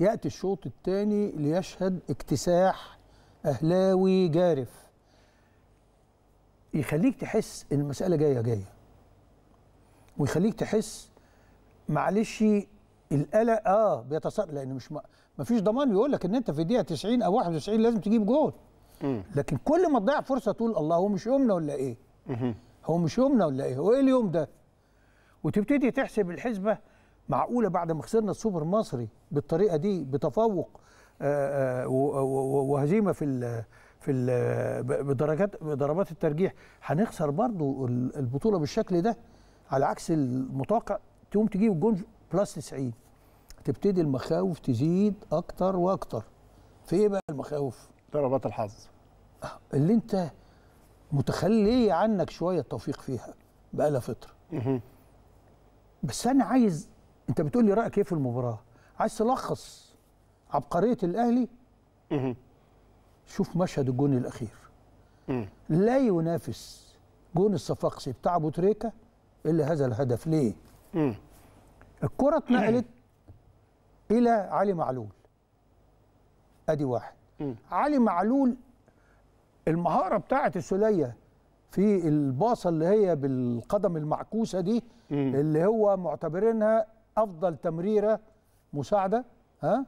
يأتي الشوط الثاني ليشهد اكتساح أهلاوي جارف يخليك تحس إن المسألة جاية جاية ويخليك تحس معلش القلق اه بيتصرف لان مش ما فيش ضمان بيقول لك ان انت في الدقيقه 90 او 91 لازم تجيب جول لكن كل ما تضيع فرصه تقول الله هو مش يومنا ولا ايه؟ هو مش يومنا ولا ايه؟ هو ايه اليوم ده؟ وتبتدي تحسب الحسبه معقوله بعد ما خسرنا السوبر المصري بالطريقه دي بتفوق آه، آه، وهزيمه في في بدرجات بضربات الترجيح هنخسر برضو البطوله بالشكل ده على عكس المتوقع تقوم تجيب جون بلس 90 تبتدي المخاوف تزيد اكتر واكتر في ايه بقى المخاوف ضربات الحظ آه، اللي انت متخليه عنك شويه التوفيق فيها بقى لها فتره بس انا عايز انت بتقول لي رايك ايه في المباراه عايز تلخص عبقريه الاهلي شوف مشهد الجون الاخير لا ينافس جون الصفاقسي بتاع ابو تريكه الا هذا الهدف ليه الكره اتنقلت الى علي معلول ادي واحد علي معلول المهاره بتاعه السوليه في الباصه اللي هي بالقدم المعكوسه دي اللي هو معتبرينها افضل تمريره مساعده ها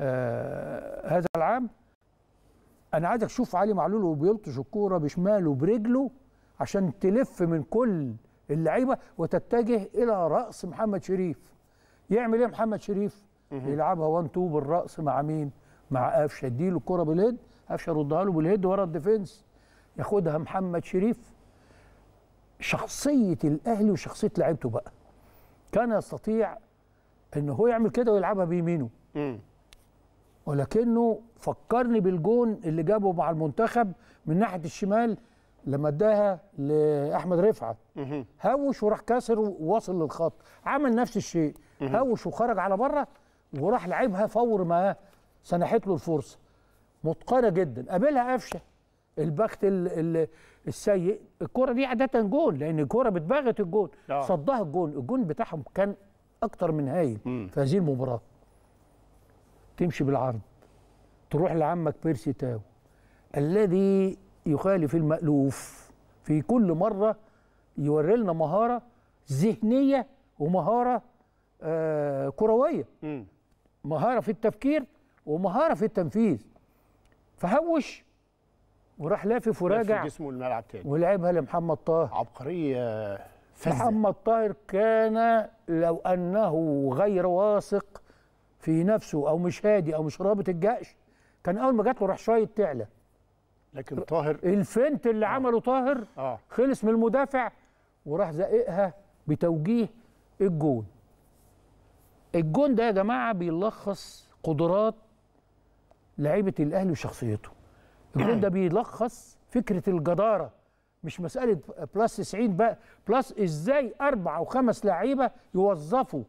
آه هذا العام انا عايزك تشوف علي معلول وبيلطش الكوره بشماله برجله عشان تلف من كل اللعيبه وتتجه الى راس محمد شريف يعمل ايه محمد شريف يلعبها 1 2 بالراس مع مين مع قفشه يديله الكوره بالهيد قفشه يردها له بالهيد ورا الديفنس ياخدها محمد شريف شخصيه الاهلي وشخصيه لعيبته بقى كان يستطيع ان هو يعمل كده ويلعبها بيمينه ولكنه فكرني بالجون اللي جابه مع المنتخب من ناحيه الشمال لما اداها لاحمد رفعت هوش وراح كاسر وواصل للخط عمل نفس الشيء هوش وخرج على بره وراح لعبها فور ما سنحت له الفرصه متقنه جدا قابلها قفشه البخت السيء الكرة دي عادة جول لأن الكرة بتباغت الجول آه. صدها الجول الجول بتاعهم كان أكتر من هايل في هذه المباراة تمشي بالعرض تروح لعمك بيرسي تاو الذي يخالف المألوف في كل مرة يوري لنا مهارة ذهنية ومهارة آه كروية مم. مهارة في التفكير ومهارة في التنفيذ فهوش وراح لافف وراجع جسمه الملعب تاني ولعبها لمحمد طاهر عبقريه فزة. محمد طاهر كان لو انه غير واثق في نفسه او مش هادي او مش رابط الجأش كان اول ما جات له راح شايط تعلى لكن طاهر الفنت اللي آه. عمله طاهر آه. خلص من المدافع وراح زققها بتوجيه الجون الجون ده يا جماعه بيلخص قدرات لعيبه الاهلي وشخصيته الجون ده بيلخص فكره الجداره مش مساله بلس 90 بقى بلس ازاي اربع او خمس لعيبه يوظفوا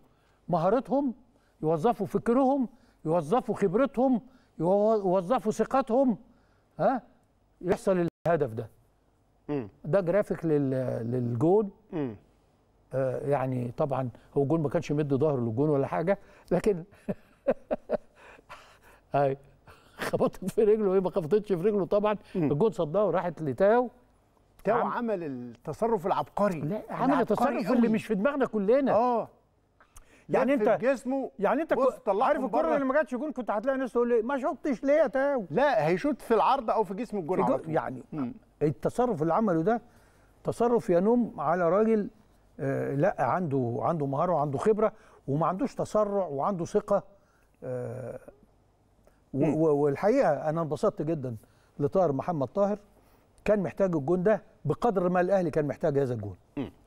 مهارتهم يوظفوا فكرهم يوظفوا خبرتهم يوظفوا ثقتهم ها يحصل الهدف ده ده جرافيك للجون آه يعني طبعا هو جون ما كانش مد ظهره للجون ولا حاجه لكن ايوه خبطت في رجله ايه ما خبطتش في رجله طبعا الجون صدها وراحت لتاو تاو عم... عمل التصرف العبقري لا عمل التصرف اللي مش في دماغنا كلنا اه يعني انت جسمه يعني انت عارف الكره اللي ما جاتش جون كنت هتلاقي ناس تقول لي ما شفتش ليه يا تاو لا هيشوط في العرض او في جسم الجون على يعني مم. التصرف اللي عمله ده تصرف ينم على راجل آه لا عنده عنده مهاره وعنده خبره وما عندوش تسرع وعنده ثقه آه والحقيقه انا انبسطت جدا لطاهر محمد طاهر كان محتاج الجون ده بقدر ما الاهلي كان محتاج هذا الجون